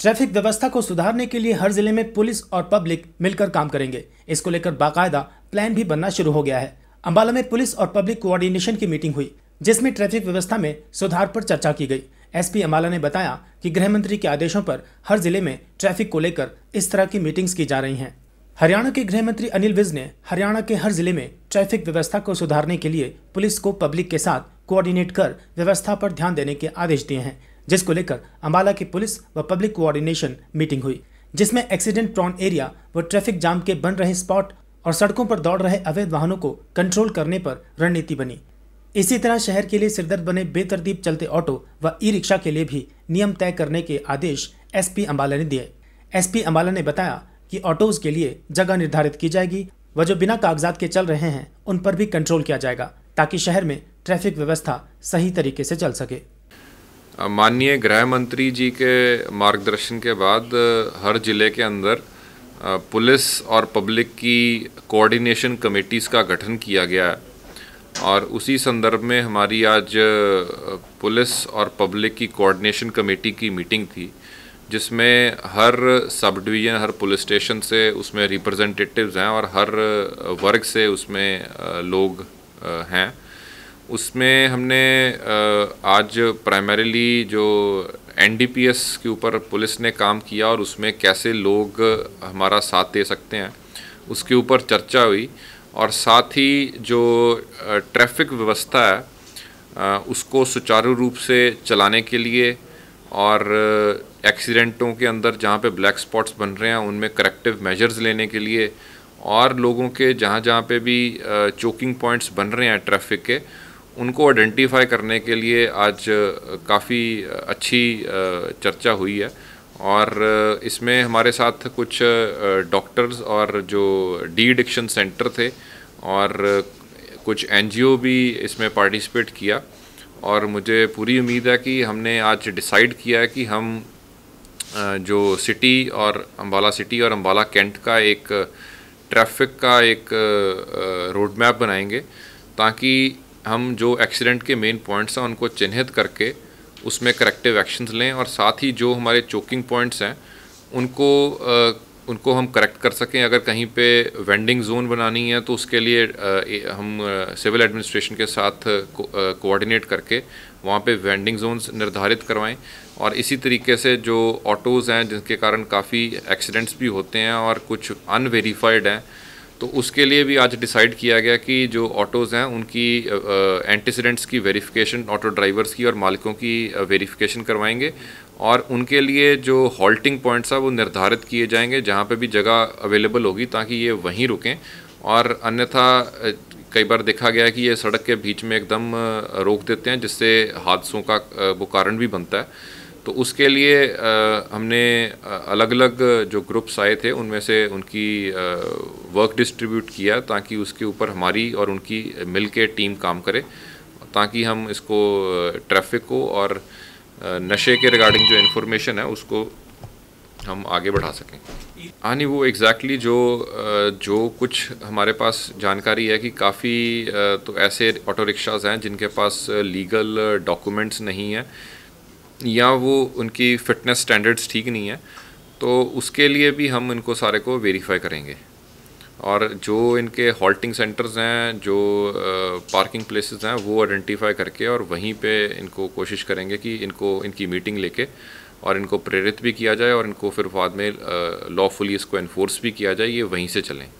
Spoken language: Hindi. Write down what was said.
ट्रैफिक व्यवस्था को सुधारने के लिए हर जिले में पुलिस और पब्लिक मिलकर काम करेंगे इसको लेकर बाकायदा प्लान भी बनना शुरू हो गया है अम्बाला में पुलिस और पब्लिक कोऑर्डिनेशन की मीटिंग हुई जिसमें ट्रैफिक व्यवस्था में सुधार पर चर्चा की गई एसपी अम्बाला ने बताया कि गृह मंत्री के आदेशों पर हर जिले में ट्रैफिक को लेकर इस तरह की मीटिंग्स की जा रही हैं हरियाणा के गृह मंत्री अनिल विज ने हरियाणा के हर जिले में ट्रैफिक व्यवस्था को सुधारने के लिए पुलिस को पब्लिक के साथ कोऑर्डिनेट कर व्यवस्था पर ध्यान देने के आदेश दिए हैं जिसको लेकर अम्बाला की पुलिस व पब्लिक कोऑर्डिनेशन मीटिंग हुई जिसमें एक्सीडेंट प्रॉन एरिया व ट्रैफिक जाम के बन रहे स्पॉट और सड़कों पर दौड़ रहे अवैध वाहनों को कंट्रोल करने पर रणनीति बनी इसी तरह शहर के लिए सिरदर्द बने बेतरतीब चलते ऑटो व ई रिक्शा के लिए भी नियम तय करने के आदेश एसपी अम्बाला ने दिए एसपी अम्बाला ने बताया कि ऑटोज के लिए जगह निर्धारित की जाएगी व जो बिना कागजात के चल रहे हैं उन पर भी कंट्रोल किया जाएगा ताकि शहर में ट्रैफिक व्यवस्था सही तरीके से चल सके माननीय गृह मंत्री जी के मार्गदर्शन के बाद हर ज़िले के अंदर पुलिस और पब्लिक की कोऑर्डिनेशन कमेटीज़ का गठन किया गया है और उसी संदर्भ में हमारी आज पुलिस और पब्लिक की कोऑर्डिनेशन कमेटी की मीटिंग थी जिसमें हर सब डिवीज़न हर पुलिस स्टेशन से उसमें रिप्रेजेंटेटिव्स हैं और हर वर्ग से उसमें लोग हैं उसमें हमने आज प्राइमरीली जो एनडीपीएस के ऊपर पुलिस ने काम किया और उसमें कैसे लोग हमारा साथ दे सकते हैं उसके ऊपर चर्चा हुई और साथ ही जो ट्रैफिक व्यवस्था है उसको सुचारू रूप से चलाने के लिए और एक्सीडेंटों के अंदर जहाँ पे ब्लैक स्पॉट्स बन रहे हैं उनमें करेक्टिव मेजर्स लेने के लिए और लोगों के जहाँ जहाँ पे भी चोकिंग पॉइंट्स बन रहे हैं ट्रैफिक के उनको आइडेंटिफाई करने के लिए आज काफ़ी अच्छी चर्चा हुई है और इसमें हमारे साथ कुछ डॉक्टर्स और जो डी एडिक्शन सेंटर थे और कुछ एनजीओ भी इसमें पार्टिसिपेट किया और मुझे पूरी उम्मीद है कि हमने आज डिसाइड किया है कि हम जो सिटी और अम्बाला सिटी और अम्बाला कैंट का एक ट्रैफिक का एक रोड मैप बनाएंगे ताकि हम जो एक्सीडेंट के मेन पॉइंट्स हैं उनको चिन्हित करके उसमें करेक्टिव एक्शंस लें और साथ ही जो हमारे चोकिंग पॉइंट्स हैं उनको आ, उनको हम करेक्ट कर सकें अगर कहीं पे वेंडिंग जोन बनानी है तो उसके लिए आ, हम सिविल एडमिनिस्ट्रेशन के साथ कोऑर्डिनेट करके वहाँ पे वेंडिंग जोन्स निर्धारित करवाएं और इसी तरीके से जो ऑटोज़ हैं जिनके कारण काफ़ी एक्सीडेंट्स भी होते हैं और कुछ अनवेरीफाइड हैं तो उसके लिए भी आज डिसाइड किया गया कि जो ऑटोज़ हैं उनकी एंटीसीडेंट्स की वेरिफिकेशन ऑटो ड्राइवर्स की और मालिकों की वेरिफिकेशन करवाएंगे और उनके लिए जो हॉल्टिंग पॉइंट्स हैं वो निर्धारित किए जाएंगे जहाँ पे भी जगह अवेलेबल होगी ताकि ये वहीं रुकें और अन्यथा कई बार देखा गया है कि ये सड़क के बीच में एकदम रोक देते हैं जिससे हादसों का वो कारण भी बनता है तो उसके लिए आ, हमने अलग अलग जो ग्रुप्स आए थे उनमें से उनकी आ, वर्क डिस्ट्रीब्यूट किया ताकि उसके ऊपर हमारी और उनकी मिल के टीम काम करे ताकि हम इसको ट्रैफिक को और नशे के रिगार्डिंग जो इन्फॉर्मेशन है उसको हम आगे बढ़ा सकें हाँ नहीं वो एग्जैक्टली exactly जो जो कुछ हमारे पास जानकारी है कि काफ़ी तो ऐसे ऑटो रिक्शाज़ हैं जिनके पास लीगल डॉक्यूमेंट्स नहीं हैं या वो उनकी फ़िटनेस स्टैंडर्ड्स ठीक नहीं है तो उसके लिए भी हम इनको सारे को वेरीफाई करेंगे और जो इनके हॉल्टिंग सेंटर्स हैं जो पार्किंग प्लेसेस हैं वो आइडेंटिफाई करके और वहीं पे इनको कोशिश करेंगे कि इनको इनकी मीटिंग लेके और इनको प्रेरित भी किया जाए और इनको फिर बाद में लॉफुली इसको इन्फोर्स भी किया जाए ये वहीं से चलें